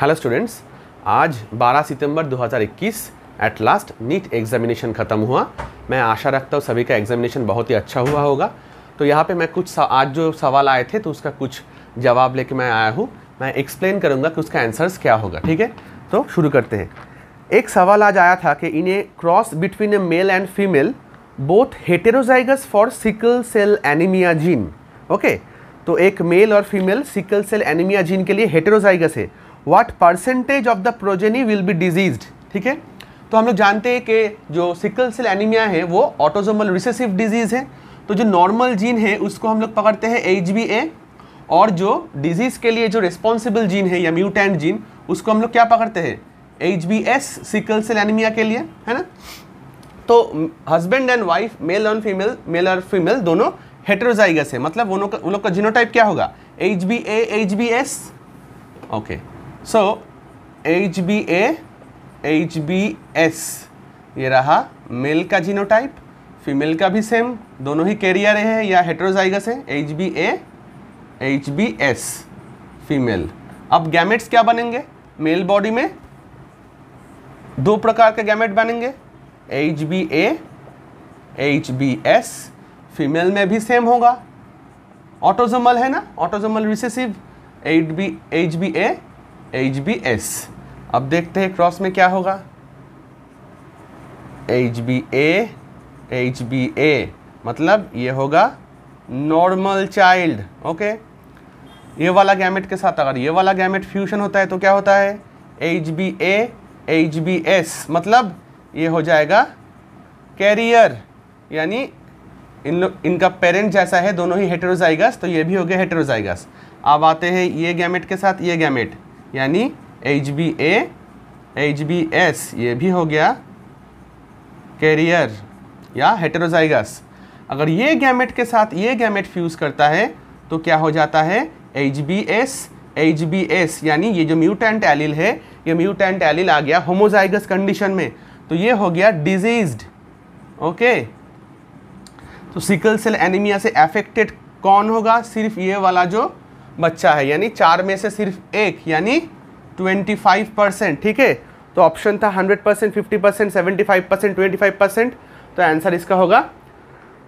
Hello students आज 12 सितंबर 2021 at last NEET examination ख़त्म हुआ मैं आशा रखता हूँ सभी का एग्जामिनेशन बहुत ही अच्छा हुआ होगा तो यहाँ पे मैं कुछ आज जो सवाल आए थे तो उसका कुछ जवाब लेके मैं आया हूँ मैं एक्सप्लेन करूँगा कि उसका आंसर्स क्या होगा ठीक है तो शुरू करते हैं एक सवाल आज आया था कि इन्हें cross between a male and female both heterozygous for sickle cell anaemia gene okay तो एक मेल और female sickle cell anaemia gene के लिए हेटेरोजाइगस है what percentage of the progeny will be disease ठीक है तो हम लोग जानते हैं कि जो सिकल सेल एनीमिया है वो ऑटोजोमल रिसेसिव डिजीज़ है तो जो नॉर्मल जीन है उसको हम लोग पकड़ते हैं एच बी ए और जो डिजीज़ के लिए जो रिस्पॉन्सिबल जीन है या म्यूटेंट जीन उसको हम लोग क्या पकड़ते हैं H B S sickle cell anaemia के लिए है ना तो हस्बैंड एंड वाइफ मेल और फीमेल मेल और फीमेल दोनों हेटरोजाइगस है मतलब उन लोग का जीनोटाइप क्या होगा H B A H B S okay so H B H B S ये रहा मेल का जीनोटाइप फीमेल का भी सेम दोनों ही कैरियर है या हेट्रोजाइगस है H B H B S female अब गैमेट्स क्या बनेंगे मेल बॉडी में दो प्रकार के गैमेट बनेंगे H B H B S female में भी सेम होगा ऑटोजोमल है ना autosomal recessive at B H B A H B S अब देखते हैं क्रॉस में क्या होगा H B A H B A मतलब ये होगा नॉर्मल चाइल्ड ओके ये वाला गैमेट के साथ अगर ये वाला गैमेट फ्यूशन होता है तो क्या होता है H B A H B S मतलब ये हो जाएगा कैरियर यानी इन इनका पेरेंट जैसा है दोनों ही हेटेरोजाइगस तो ये भी हो गया हेटेरोजाइगस अब आते हैं ये गैमेट के साथ ये गैमेट यानी H B A H B S ये भी हो गया कैरियर या हेटरोजाइगस अगर ये गैमेट के साथ ये गैमेट फ्यूज़ करता है तो क्या हो जाता है H B S H B S यानी ये जो म्यूटेंट एलिल है ये म्यूटेंट एलिल आ गया होमोजाइगस कंडीशन में तो ये हो गया डिजीज्ड ओके तो सिकल सेल एनीमिया से अफेक्टेड कौन होगा सिर्फ ये वाला जो बच्चा है यानी चार में से सिर्फ एक यानी 25 परसेंट ठीक है तो ऑप्शन था 100 percent fifty percent seventy five percent twenty five percent तो आंसर इसका होगा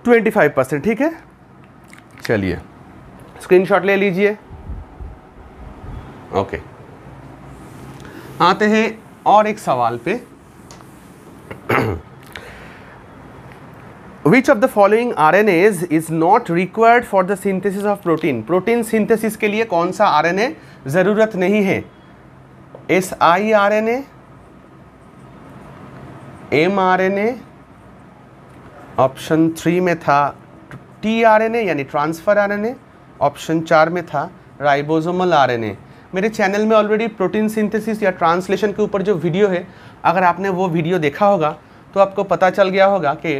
25 परसेंट ठीक है चलिए स्क्रीनशॉट ले लीजिए ओके आते हैं और एक सवाल पे which of the following R N As is not required for the synthesis of protein protein synthesis के लिए कौन सा आर एन ए ज़रूरत नहीं है S I R N M R N A option three में था टी आर एन ए यानी transfer R N A option चार में था राइबोजोमल आर एन ए मेरे चैनल में ऑलरेडी प्रोटीन सिंथेसिस या ट्रांसलेशन के ऊपर जो वीडियो है अगर आपने वो वीडियो देखा होगा तो आपको पता चल गया होगा कि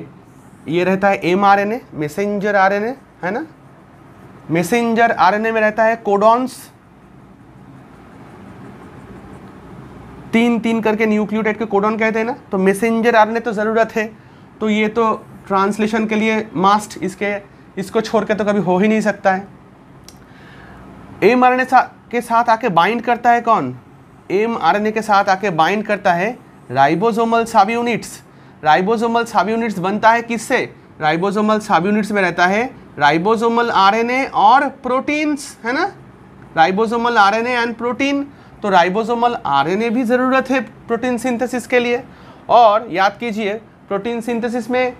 ये रहता है M R N A messenger R N A है ना मैसेंजर आर एन ए में रहता है कोडॉन्स तीन तीन करके न्यूक्लियोटाइड के कोडॉन कहते हैं ना तो मैसेंजर आर तो ज़रूरत है तो ये तो ट्रांसलेशन के लिए मास्ट इसके इसको छोड़ के तो कभी हो ही नहीं सकता है एम आर सा, के साथ आके बाइंड करता है कौन एम आर के साथ आके बाइंड करता है ribosomal units ribosomal subunits बनता है किससे राइबोसोमल सब यूनिट्स में रहता है राइबोसोमल आरएनए और प्रोटीन्स है ना राइबोसोमल आरएनए एंड प्रोटीन तो राइबोसोमल आरएनए भी ज़रूरत है प्रोटीन सिंथेसिस के लिए और याद कीजिए प्रोटीन सिंथेसिस में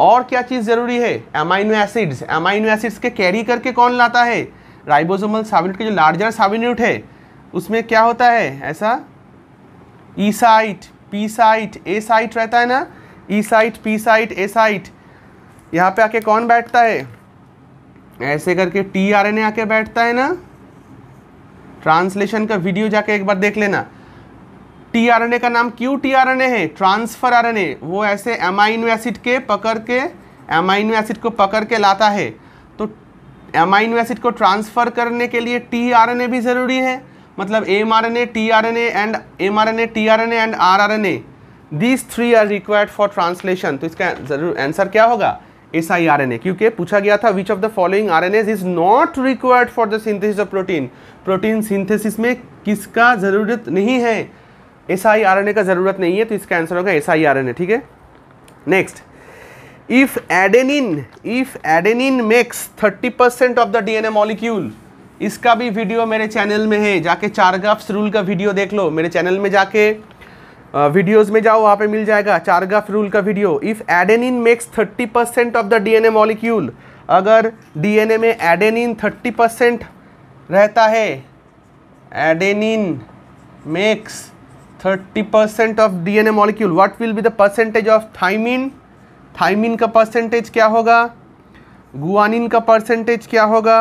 और क्या चीज़ ज़रूरी है एमाइनो एसिड्स एमाइनो एसिड्स के कैरी करके कौन लाता है राइबोसोमल यूनिट के जो लार्जर यूनिट है उसमें क्या होता है ऐसा E site P site A site रहता है ना E site P site A site यहाँ पे आके कौन बैठता है ऐसे करके टी आर एन ए आके बैठता है ना ट्रांसलेशन का वीडियो जाके एक बार देख लेना टी आर एन ए का नाम क्यों टी आर एन ए है ट्रांसफर आर एन ए वो ऐसे एमाइनो एसिड के पकड़ के एमाइनो एसिड को पकड़ के लाता है तो एमाइनो एसिड को ट्रांसफ़र करने के लिए टी आर एन ए भी ज़रूरी है मतलब M R N A T R N and M R N A T R N and R R N A these three are required for translation तो इसका जरूर आंसर क्या होगा S I R N A क्योंकि पूछा गया था which of the following R N As is not required for the synthesis of protein protein synthesis में किसका ज़रूरत नहीं है S I R N A का ज़रूरत नहीं है तो इसका आंसर होगा S I R N A ठीक है next if adenine if adenine makes thirty percent of the D N A molecule इसका भी वीडियो मेरे चैनल में है जाके चारगाफ्स रूल का वीडियो देख लो मेरे चैनल में जाके वीडियोस में जाओ वहाँ पे मिल जाएगा चारगाफ रूल का video if adenine makes 30 percent of the DNA molecule अगर डीएनए में एडेनिन 30 परसेंट रहता है adenine makes 30 percent of D A molecule what will be the percentage of thymine thymine का परसेंटेज क्या होगा गुआनिन का percentage क्या होगा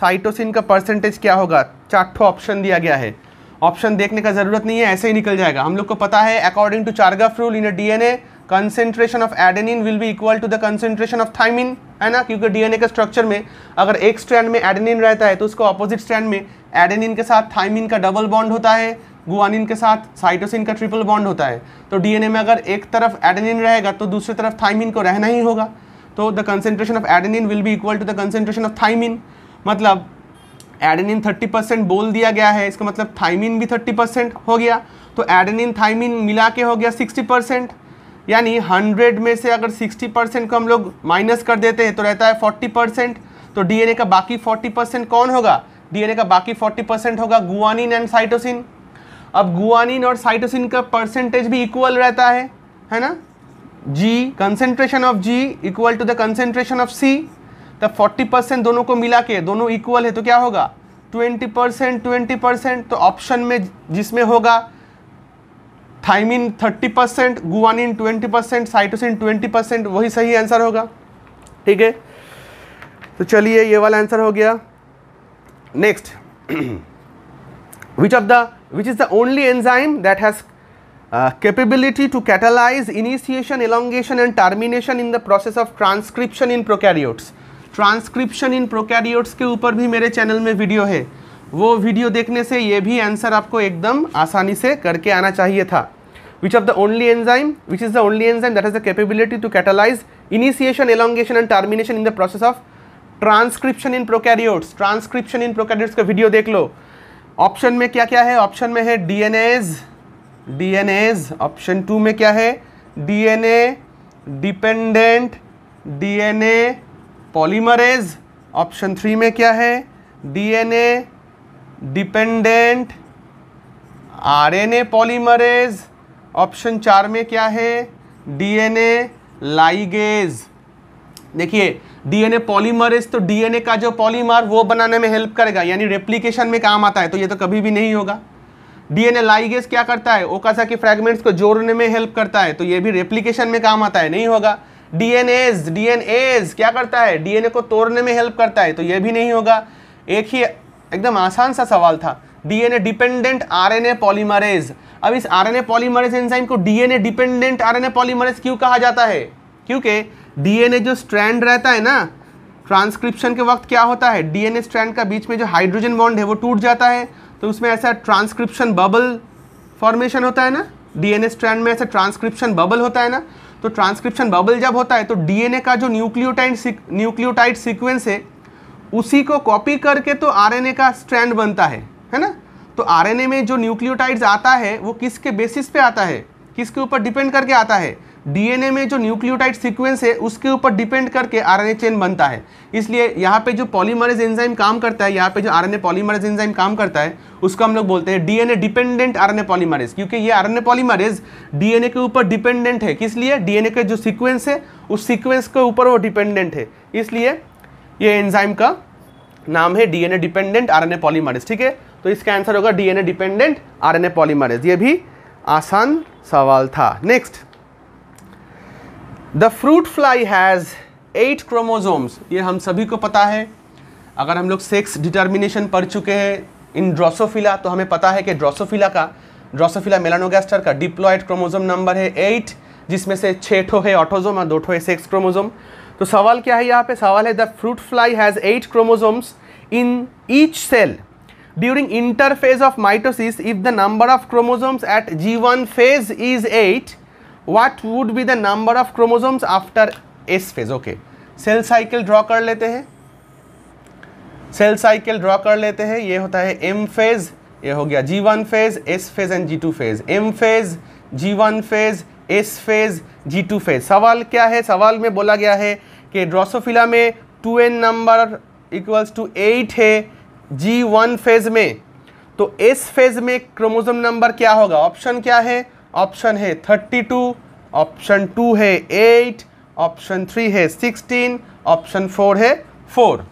साइटोसिन का परसेंटेज क्या होगा चार ऑप्शन दिया गया है ऑप्शन देखने का ज़रूरत नहीं है ऐसे ही निकल जाएगा हम लोग को पता है according to Chargaff rule in DNA concentration of adenine will be equal to the concentration of thymine है ना क्योंकि डीएनए के स्ट्रक्चर में अगर एक स्ट्रैंड में एडेनिन रहता है तो उसको अपोजिट स्ट्रैंड में एडेनिन के साथ थाइमिन का डबल बॉन्ड होता है गुआनिन के साथ साइटोसिन का ट्रिपल बॉन्ड होता है तो डीएनए में अगर एक तरफ एडेनिन रहेगा तो दूसरी तरफ थाइमिन को रहना ही होगा तो the concentration of adenine will be equal to the concentration of thymine मतलब एडेनिन 30 परसेंट बोल दिया गया है इसका मतलब थाइमिन भी 30 परसेंट हो गया तो एडेनिन थाइमिन मिला के हो गया 60 परसेंट यानी 100 में से अगर 60 परसेंट को हम लोग माइनस कर देते हैं तो रहता है 40 परसेंट तो डीएनए का बाकी 40 परसेंट कौन होगा डीएनए का बाकी 40 परसेंट होगा गुआनिन एंड साइटोसिन अब गुआनिन और साइटोसिन का परसेंटेज भी इक्वल रहता है है ना G concentration of G equal to the concentration of C तो 40 परसेंट दोनों को मिला के दोनों इक्वल है तो क्या होगा 20 परसेंट ट्वेंटी परसेंट तो ऑप्शन में जिसमें होगा thymine 30 percent guanine 20 percent cytosine 20 percent वही सही आंसर होगा ठीक है तो चलिए ये वाला आंसर हो गया next which of the which is the only enzyme that has capability to catalyse initiation elongation and termination in the process of transcription in prokaryotes transcription in prokaryotes के ऊपर भी मेरे चैनल में वीडियो है वो video देखने से ये भी आंसर आपको एकदम आसानी से करके आना चाहिए था which of the only enzyme which is the only enzyme that is the capability to catalyze initiation elongation and termination in the process of transcription in prokaryotes transcription in prokaryotes का video देख लो option में क्या क्या है option में है DNAs DNAs option to में क्या है D N A dependent D N A polymerase option three में क्या है DNA dependent RNA polymerase option चार में क्या है डीएनए लाइगेज देखिए डीएनए पॉलीमरेज तो डीएनए का जो पॉलीमर वो बनाने में हेल्प करेगा यानी रेप्लिकेशन में काम आता है तो ये तो कभी भी नहीं होगा डीएनए लाइगेज क्या करता है ओकासा के फ्रेगमेंट्स को जोड़ने में हेल्प करता है तो ये भी रेप्लीकेशन में काम आता है नहीं होगा डीएनएज डीएनएज क्या करता है डीएनए को तोड़ने में हेल्प करता है तो ये भी नहीं होगा एक ही एकदम आसान सा सवाल था डीएनए डिपेंडेंट आरएनए पॉलीमरेज अब इस आरएनए पॉलीमरेज एंजाइम को डीएनए डिपेंडेंट आरएनए पॉलीमरेज क्यों कहा जाता है क्योंकि डीएनए जो स्ट्रैंड रहता है ना ट्रांसक्रिप्शन के वक्त क्या होता है डीएनए स्ट्रैंड का बीच में जो हाइड्रोजन बॉन्ड है वो टूट जाता है तो उसमें ऐसा ट्रांसक्रिप्शन बबल फॉर्मेशन होता है ना डीएनए स्ट्रैंड में ऐसा ट्रांसक्रिप्शन बबल होता है ना तो ट्रांसक्रिप्शन बबल जब होता है तो डीएनए का जो न्यूक्लियोटाइड न्यूक्लियोटाइड सीक्वेंस है उसी को कॉपी करके तो आरएनए का स्ट्रैंड बनता है है ना तो आरएनए में जो न्यूक्लियोटाइड्स आता है वो किसके बेसिस पे आता है किसके ऊपर डिपेंड करके आता है डीएनए में जो न्यूक्लियोटाइड सीक्वेंस है उसके ऊपर डिपेंड करके आरएनए चेन बनता है इसलिए यहाँ पे जो पॉलीमरेज एंजाइम काम करता है यहाँ पे जो आरएनए पॉलीमरेज एंजाइम काम करता है उसको हम लोग बोलते हैं डीएनए डिपेंडेंट आरएनए पॉलीमरेज क्योंकि ये आरएनए पॉलीमरेज डीएनए के ऊपर डिपेंडेंट है किस लिए डीएनए के जो सिक्वेंस है उस सीक्वेंस के ऊपर वो डिपेंडेंट है इसलिए ये एंजाइम का नाम है डीएनए डिपेंडेंट आरएनए पॉलीमरेज ठीक है तो इसका आंसर होगा डीएनए डिपेंडेंट आरएनए पॉलीमरेज ये भी आसान सवाल था next the fruit fly has eight chromosomes ये हम सभी को पता है अगर हम लोग सेक्स डिटर्मिनेशन पढ़ चुके हैं इन ड्रोसोफिला तो हमें पता है कि ड्रोसोफिला का ड्रोसोफिला मेलानोगैस्टर का डिप्लॉयड क्रोमोजोम नंबर है एट जिसमें से छः ठो है ऑटोजोम और दो ठो है सेक्स क्रोमोजोम तो सवाल क्या है यहाँ पे सवाल है the fruit fly has eight chromosomes in each cell during interphase of mitosis if the number of chromosomes at g1 phase is eight what would be the number of chromosomes after S phase okay cell cycle draw कर लेते हैं cell cycle draw कर लेते हैं ये होता है M phase ये हो गया G one phase S phase and G two phase M phase G one phase S phase G two phase सवाल क्या है सवाल में बोला गया है कि ड्रोसोफिला में two N number equals to eight है जी वन फेज में तो एस फेज में क्रोमोजोम नंबर क्या होगा ऑप्शन क्या है ऑप्शन है थर्टी टू ऑप्शन टू है एट ऑप्शन थ्री है सिक्सटीन ऑप्शन फोर है फोर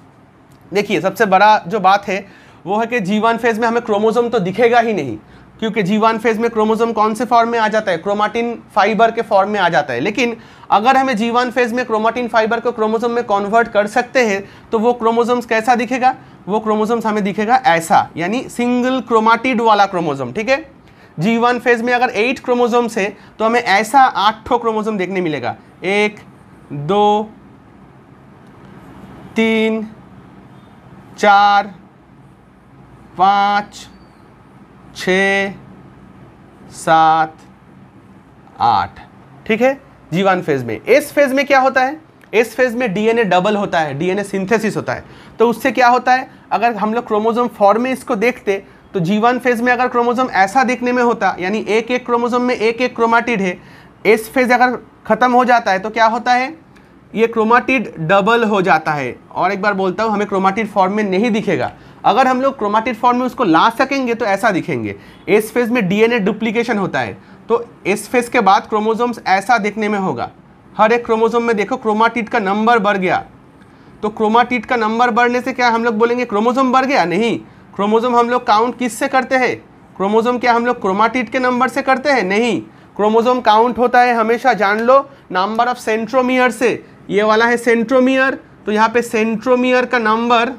देखिए सबसे बड़ा जो बात है वो है कि जीवन फेज में हमें क्रोमोजोम तो दिखेगा ही नहीं क्योंकि जीवन फेज में क्रोमोजोम कौन से फॉर्म में आ जाता है क्रोमाटिन फाइबर के फॉर्म में आ जाता है लेकिन अगर हमें जीवन फेज में क्रोमाटिन फाइबर को क्रोमोजोम में कन्वर्ट कर सकते हैं तो वो क्रोमोजोम्स कैसा दिखेगा वो क्रोमोजोम्स हमें दिखेगा ऐसा यानी सिंगल क्रोमाटिड वाला क्रोमोजोम ठीक है जी वन फेज में अगर एट क्रोमोजोम्स है तो हमें ऐसा आठों क्रोमोजोम देखने मिलेगा एक दो तीन चार पाँच छ सात आठ ठीक है जी वन फेज में एस फेज में क्या होता है एस फेज में डीएनए डबल होता है डीएनए सिंथेसिस होता है तो उससे क्या होता है अगर हम लोग क्रोमोजोम फॉर्म में इसको देखते तो जी वन फेज में अगर क्रोमोजोम ऐसा देखने में होता यानी एक एक क्रोमोजोम में एक एक क्रोमाटिड है एस फेज अगर ख़त्म हो जाता है तो क्या होता है ये क्रोमाटिड डबल हो जाता है और एक बार बोलता हूँ हमें क्रोमाटिड फॉर्म में नहीं दिखेगा अगर हम लोग क्रोमाटिड फॉर्म में उसको ला सकेंगे तो ऐसा दिखेंगे एस फेज में डीएनए डुप्लीकेशन होता है तो एस फेज के बाद क्रोमोजोम्स ऐसा देखने में होगा हर एक क्रोमोजोम में देखो क्रोमाटिड का नंबर बढ़ गया तो क्रोमाटिड का नंबर बढ़ने से क्या हम लोग बोलेंगे क्रोमोजोम बढ़ गया नहीं क्रोमोजोम हम लोग काउंट किससे करते हैं क्रोमोजोम क्या हम लोग क्रोमाटिट के नंबर से करते हैं नहीं क्रोमोजोम काउंट होता है हमेशा जान लो नंबर ऑफ सेंट्रोमियर से ये वाला है सेंट्रोमियर तो यहाँ पे सेंट्रोमियर का नंबर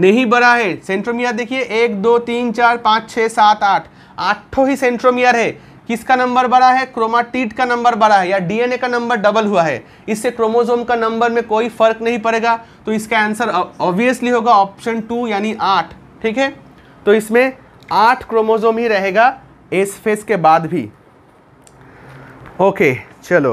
नहीं बड़ा है सेंट्रोमियर देखिए एक दो तीन चार पाँच छः सात आठ आठों ही सेंट्रोमियर है किसका नंबर बड़ा है क्रोमाटीट का नंबर बड़ा है या डीएनए का नंबर डबल हुआ है इससे क्रोमोजोम का नंबर में कोई फर्क नहीं पड़ेगा तो इसका आंसर ऑब्वियसली होगा ऑप्शन टू यानी आठ ठीक है तो इसमें आठ क्रोमोजोम ही रहेगा एस फेस के बाद भी ओके चलो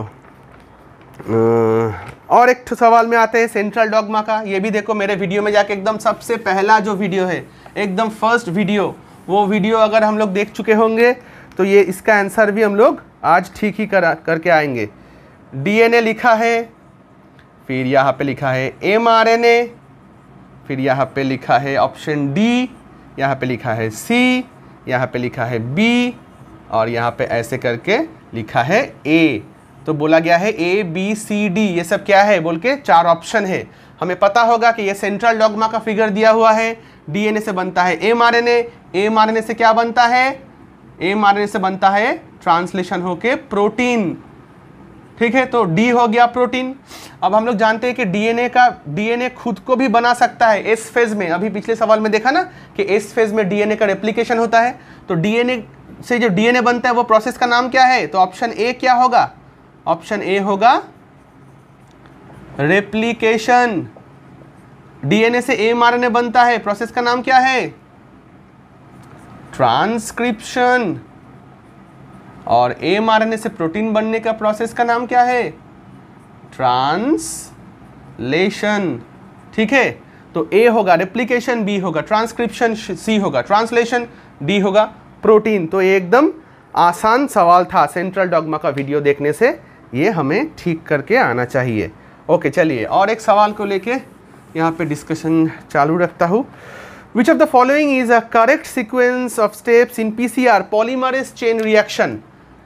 और एक सवाल में आते हैं सेंट्रल डॉगमा का ये भी देखो मेरे वीडियो में जाके एकदम सबसे पहला जो वीडियो है एकदम फर्स्ट वीडियो वो वीडियो अगर हम लोग देख चुके होंगे तो ये इसका आंसर भी हम लोग आज ठीक ही करा करके आएंगे डीएनए लिखा है फिर यहाँ पे लिखा है एमआरएनए फिर यहाँ पे लिखा है ऑप्शन डी यहाँ पे लिखा है सी यहाँ पे लिखा है बी और यहाँ पे ऐसे करके लिखा है ए तो बोला गया है ए बी सी डी ये सब क्या है बोल के चार ऑप्शन है हमें पता होगा कि ये सेंट्रल डॉगमा का फिगर दिया हुआ है डीएनए से बनता है एमआरएनए एमआरएनए से क्या बनता है एम आर से बनता है ट्रांसलेशन होके प्रोटीन ठीक है तो डी हो गया प्रोटीन अब हम लोग जानते हैं कि डीएनए का डीएनए खुद को भी बना सकता है एस फेज में अभी पिछले सवाल में देखा ना कि एस फेज में डीएनए का रेप्लीकेशन होता है तो डीएनए से जो डीएनए बनता है वो प्रोसेस का नाम क्या है तो ऑप्शन ए क्या होगा ऑप्शन ए होगा रेप्लीकेशन डीएनए से ए बनता है प्रोसेस का नाम क्या है ट्रांसक्रिप्शन और एमआरएनए से प्रोटीन बनने का प्रोसेस का नाम क्या है ट्रांसलेशन ठीक है तो ए होगा रेप्लीकेशन बी होगा ट्रांसक्रिप्शन सी होगा ट्रांसलेशन डी होगा प्रोटीन तो ये एकदम आसान सवाल था सेंट्रल डॉगमा का वीडियो देखने से ये हमें ठीक करके आना चाहिए ओके चलिए और एक सवाल को लेके यहाँ पे डिस्कशन चालू रखता हूँ Which of the following is a correct sequence of steps in PCR polymerase chain reaction?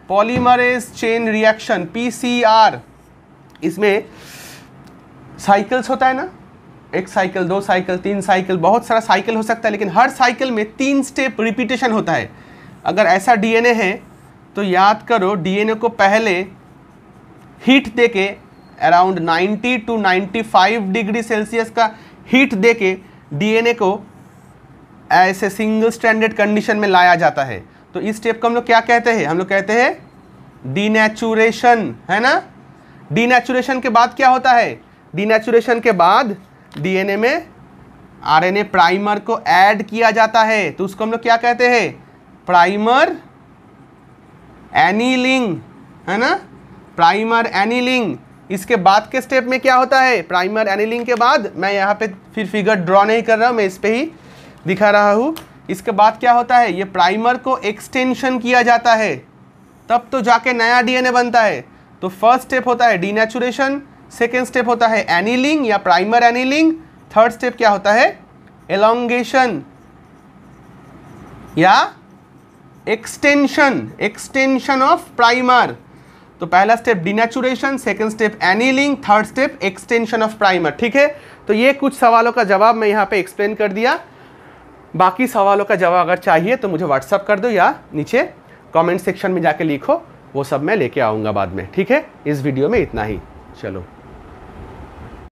Polymerase chain reaction PCR इसमें साइकिल्स होता है ना एक साइकिल दो साइकिल तीन साइकिल बहुत सारा साइकिल हो सकता है लेकिन हर साइकिल में तीन स्टेप रिपीटेशन होता है अगर ऐसा डीएनए है तो याद करो डीएनए को पहले हीट दे के अराउंड 90 टू 95 डिग्री सेल्सियस का हीट दे के डीएनए को ऐसे सिंगल स्टैंडर्ड कंडीशन में लाया जाता है तो इस स्टेप को हम लोग क्या कहते हैं हम लोग कहते हैं डीनेचुरेशन है ना डीनेचुरेशन के बाद क्या होता है डीनेचुरेशन के बाद डीएनए में आरएनए प्राइमर को ऐड किया जाता है तो उसको हम लोग क्या कहते हैं प्राइमर एनीलिंग है ना प्राइमर एनीलिंग इसके बाद के स्टेप में क्या होता है प्राइमर एनीलिंग के बाद मैं यहाँ पे फिर फिगर ड्रॉ नहीं कर रहा हूँ मैं इस पर ही दिखा रहा हूँ इसके बाद क्या होता है ये प्राइमर को एक्सटेंशन किया जाता है तब तो जाके नया डीएनए बनता है तो फर्स्ट स्टेप होता है डीनेचुरेशन सेकेंड स्टेप होता है एनीलिंग या प्राइमर एनीलिंग थर्ड स्टेप क्या होता है एलोंगेशन या एक्सटेंशन एक्सटेंशन ऑफ प्राइमर तो पहला step denaturation second step annealing third step extension of primer ठीक है तो ये कुछ सवालों का जवाब मैं यहाँ पे एक्सप्लेन कर दिया बाकी सवालों का जवाब अगर चाहिए तो मुझे व्हाट्सअप कर दो या नीचे कमेंट सेक्शन में जाके लिखो वो सब मैं लेके आऊँगा बाद में ठीक है इस वीडियो में इतना ही चलो